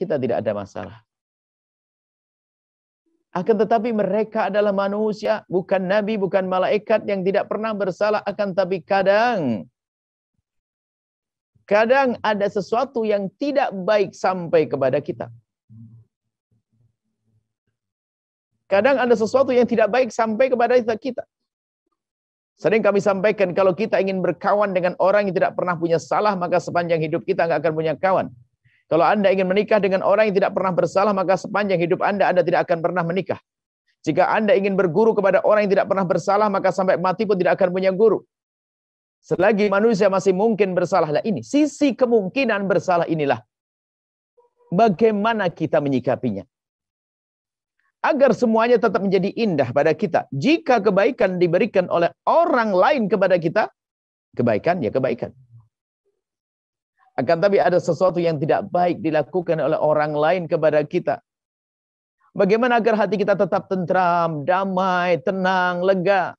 kita tidak ada masalah. Akan tetapi mereka adalah manusia, bukan nabi, bukan malaikat yang tidak pernah bersalah. Akan tapi kadang, kadang ada sesuatu yang tidak baik sampai kepada kita. Kadang ada sesuatu yang tidak baik sampai kepada kita. Sering kami sampaikan kalau kita ingin berkawan dengan orang yang tidak pernah punya salah, maka sepanjang hidup kita nggak akan punya kawan. Kalau Anda ingin menikah dengan orang yang tidak pernah bersalah, maka sepanjang hidup Anda, Anda tidak akan pernah menikah. Jika Anda ingin berguru kepada orang yang tidak pernah bersalah, maka sampai mati pun tidak akan punya guru. Selagi manusia masih mungkin bersalah, lah ini sisi kemungkinan bersalah inilah. Bagaimana kita menyikapinya? Agar semuanya tetap menjadi indah pada kita. Jika kebaikan diberikan oleh orang lain kepada kita, kebaikan ya kebaikan. Akan tapi ada sesuatu yang tidak baik dilakukan oleh orang lain kepada kita. Bagaimana agar hati kita tetap tentram, damai, tenang, lega?